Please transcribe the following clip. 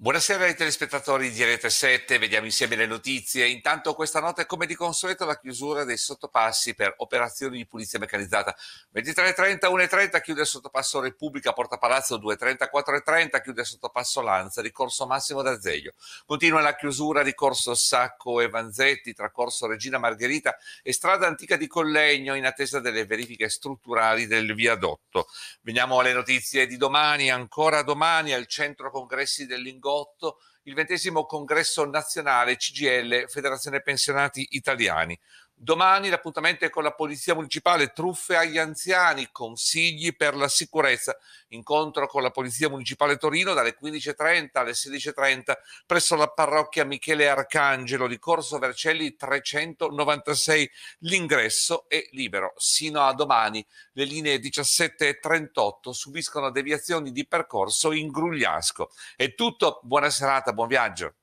Buonasera ai telespettatori di Rete 7, vediamo insieme le notizie. Intanto questa notte come di consueto la chiusura dei sottopassi per operazioni di pulizia meccanizzata. 23.30, 1.30 chiude il sottopasso Repubblica, Porta Palazzo 2.30, 4.30 chiude il sottopasso Lanza, ricorso Massimo d'Azeglio. Continua la chiusura di corso Sacco e Vanzetti tra corso Regina Margherita e strada antica di Collegno in attesa delle verifiche strutturali del viadotto. Veniamo alle notizie di domani, ancora domani al centro congressi dell'Ingolfo Gotto, il ventesimo congresso nazionale CGL, Federazione Pensionati Italiani. Domani l'appuntamento è con la Polizia Municipale, truffe agli anziani, consigli per la sicurezza. Incontro con la Polizia Municipale Torino dalle 15.30 alle 16.30 presso la parrocchia Michele Arcangelo di Corso Vercelli 396. L'ingresso è libero. Sino a domani le linee 17 e 38 subiscono deviazioni di percorso in Grugliasco. È tutto, buona serata, buon viaggio.